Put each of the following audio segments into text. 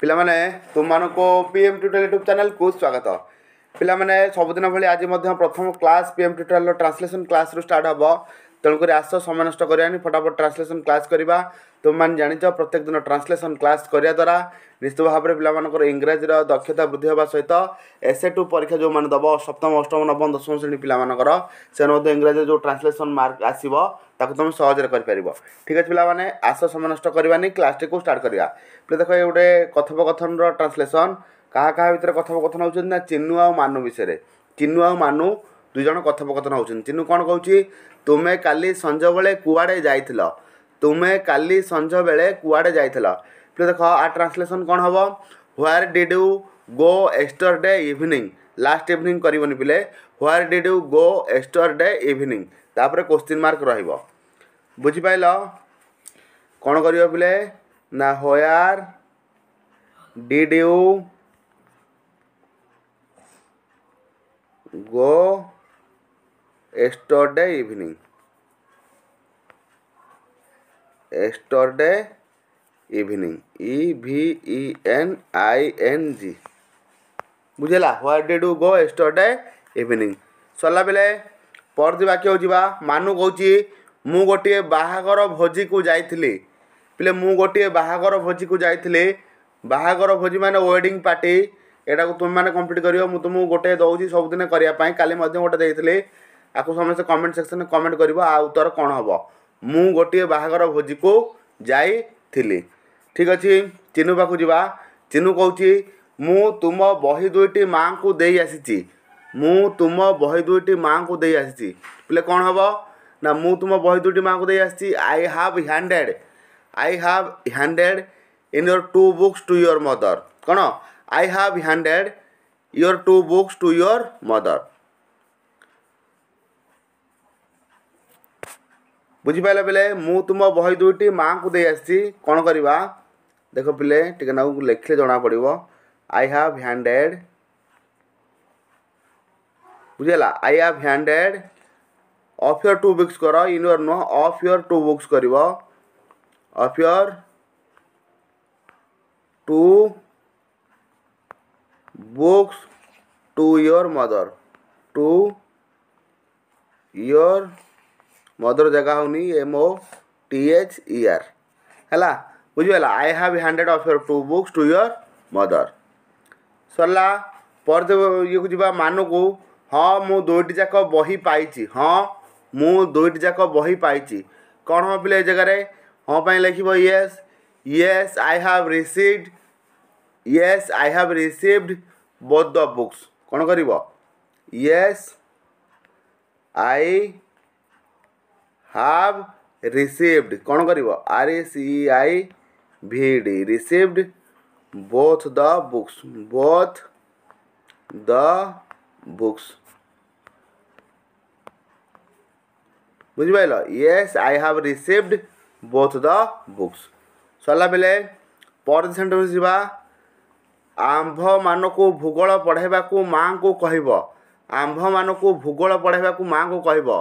ପିଲାମାନେ ତୁମମାନଙ୍କୁ P M tutorial YouTube ଚ୍ୟାନେଲ୍କୁ ସ୍ୱାଗତ ପିଲାମାନେ ସବୁଦିନ ଭଳି ଆଜି ମଧ୍ୟ ପ୍ରଥମ କ୍ଲାସ୍ ପି ଏମ୍ ଟ୍ୟୁଟୋରିଆଲ୍ର ଟ୍ରାନ୍ସଲେସନ୍ କ୍ଲାସ୍ରୁ ଷ୍ଟାର୍ଟ ହେବ ତେଣୁକରି ଆସ ସମୟ ନଷ୍ଟ କରିବାନି ଫଟାଫଟ ଟ୍ରାନ୍ସଲେସନ୍ କ୍ଲାସ୍ କରିବା ତୁମମାନେ ଜାଣିଛ ପ୍ରତ୍ୟେକ ଦିନ ଟ୍ରାନ୍ସଲେସନ୍ କ୍ଲାସ୍ କରିବା ଦ୍ୱାରା ନିଶ୍ଚିତ ଭାବରେ ପିଲାମାନଙ୍କର ଇଂରାଜୀର ଦକ୍ଷତା ବୃଦ୍ଧି ହେବା ସହିତ ଏସ୍ଏ ଟୁ ପରୀକ୍ଷା ଯେଉଁମାନେ ଦେବ ସପ୍ତମ ଅଷ୍ଟମ ନବମ ଦଶମ ଶ୍ରେଣୀ ପିଲାମାନଙ୍କର ସେମାନେ ମଧ୍ୟ ଇଂରାଜୀରେ ଯେଉଁ ଟ୍ରାନ୍ସଲେସନ୍ ମାର୍କ ଆସିବ ତାକୁ ତୁମେ ସହଜରେ କରିପାରିବ ଠିକ୍ ଅଛି ପିଲାମାନେ ଆସ ସମୟ ନଷ୍ଟ କରିବାନି କ୍ଲାସ୍ଟିକୁ ଷ୍ଟାର୍ଟ କରିବା ପିଲା ଦେଖ ଏ ଗୋଟେ କଥୋପକଥନର ଟ୍ରାନ୍ସଲେସନ୍ କାହା କାହା ଭିତରେ କଥୋପକଥନ ହେଉଛନ୍ତି ନା ଚିନୁ ଆଉ ମାନୁ ବିଷୟରେ ଚିନୁ ଆଉ ମାନୁ ଦୁଇ ଜଣ କଥୋପକଥନ ହେଉଛନ୍ତି ଚିନୁ କ'ଣ କହୁଛି ତୁମେ କାଲି ସଞ୍ଜବେଳେ କୁଆଡ଼େ ଯାଇଥିଲ ତୁମେ କାଲି ସଞ୍ଜବେଳେ କୁଆଡ଼େ ଯାଇଥିଲ ପିଲା ଦେଖ ଆ ଟ୍ରାନ୍ସଲେସନ୍ କ'ଣ ହେବ where did you go yesterday evening last evening କରିବନି ପିଲେ where did you go yesterday evening ତାପରେ କୋଶ୍ଚିନ୍ ମାର୍କ ରହିବ ବୁଝିପାରିଲ କ'ଣ କରିବ ପିଲେ ନା where did you go yesterday evening yesterday evening e v e n i n g ବୁଝିଲା what did you go yesterday evening ସରିଲା ବେଳେ ପରଦି ବାକ୍ୟ ଯିବା ମାନୁ କହୁଛି ମୁଁ ଗୋଟିଏ ବାହାଘର ଭୋଜିକୁ ଯାଇଥିଲି ପିଲେ ମୁଁ ଗୋଟିଏ ବାହାଘର ଭୋଜିକୁ ଯାଇଥିଲି ବାହାଘର ଭୋଜି ମାନେ ୱେଡ଼ିଂ ପାର୍ଟି ଏଇଟାକୁ ତୁମେମାନେ କମ୍ପ୍ଲିଟ୍ କରିବ ମୁଁ ତୁମକୁ ଗୋଟେ ଦେଉଛି ସବୁଦିନ କରିବା ପାଇଁ କାଲି ମଧ୍ୟ ଗୋଟେ ଦେଇଥିଲି ଆକୁ ସମସ୍ତେ କମେଣ୍ଟ ସେକ୍ସନରେ କମେଣ୍ଟ କରିବ ଆଉ ଉତ୍ତର କ'ଣ ହେବ ମୁଁ ଗୋଟିଏ ବାହାଘର ଭୋଜିକୁ ଯାଇଥିଲି ଠିକ୍ ଅଛି ଚିନୁ ପାଖକୁ ଯିବା ଚିନୁ କହୁଛି ମୁଁ ତୁମ ବହି ଦୁଇଟି ମାଆଙ୍କୁ ଦେଇ ଆସିଛି ମୁଁ ତୁମ ବହି ଦୁଇଟି ମାଆଙ୍କୁ ଦେଇ ଆସିଛି ବୋଲେ କ'ଣ ହେବ ନା ମୁଁ ତୁମ ବହି ଦୁଇଟି ମାଆଙ୍କୁ ଦେଇ ଆସିଛି I have handed I have handed in your two books to your mother କ'ଣ I have handed your two books to your mother ବୁଝିପାରିଲା ବେଲେ ମୁଁ ତୁମ ବହି ଦୁଇଟି ମାଆଙ୍କୁ ଦେଇ ଆସିଛି କ'ଣ କରିବା ଦେଖ ପିଲେ ଟିକେ ନାକୁ ଲେଖିଲେ ଜଣାପଡ଼ିବ आई हाव हैंडेड बुझेगा I have handed of your two books कर इन योर नुह अफ योर टू बुक्स कर of your two books to your mother to your mother जगह होनी M O T H E R है बुझेगा I have handed of your two books to your mother सरला पर ये जा मान को हाँ मु दुईट जाक बही पाई हाँ मु दुईट जाक बही पाई कौन हम पे जगार हाँ पाई लिख yes yes I have received yes I have receive both the books कौन कर येस आई हाव रिसीव कौन कर are S I V D both the books both the books बुझ पाइल yes I have received both the books सरला बेले पर sentence जा आम्भ को भूगोल पढाइवाको मा'को कह मान को भूगोल पढाइवाको मा'को कह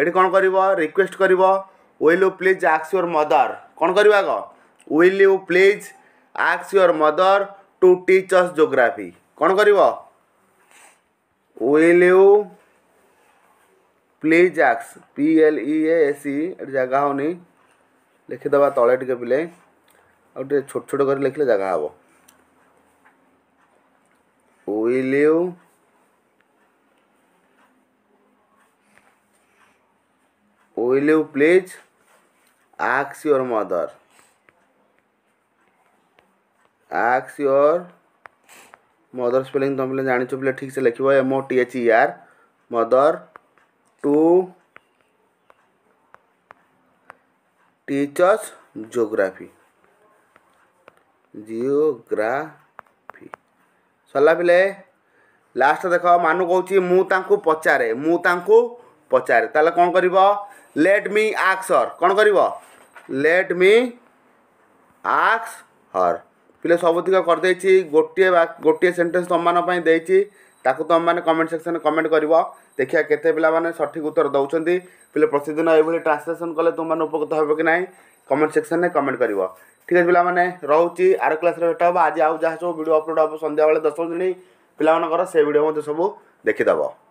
ଏଠି କ'ଣ କରିବ ରିକ୍ୱେଷ୍ଟ କରିବ ୱିଲ୍ ୟୁ ପ୍ଲିଜ୍ ଆକ୍ସ ୟୋର୍ ମଦର୍ କ'ଣ କରିବ ଆଗ ୱିଲ୍ ୟୁ आक्स your mother to teach us geography कौन कर प्लीज आक्स पी एल ई एस जगह हो लिखिद तले टे पे आए छोट छोट कर लिखले जगह हे ओलू ओलू please आक्स your mother आक्स your mother spelling तुम पे जान पे ठीक से लिख M T H R mother to teachers geography geography सरला पे लास्ट देख मानु कौच मु पचारे मुझे पचारे ताले कौन कर लेट मी आक्स हर कौन कर लेट मी आक्स हर प्ले सबुदिक करदे गोटे गोटे सेन्टेन्स तुम मानी ताको तुम मैंने कमेंट सेक्शन में कमेंट कर देखिए केत पाने सठिक उत्तर दौरान पे प्रतिदिन यह ट्रांसलेसन कले तुम मैंने उपकृत हो कि ना कमेंट सेक्शन में कमेंट कर ठीक है पे रोचे आर क्लास भेट हाँ आज आज जहाँ सब भिडियो अपलोड हम सन्या दस दिन पे से भिडियो सब देखीद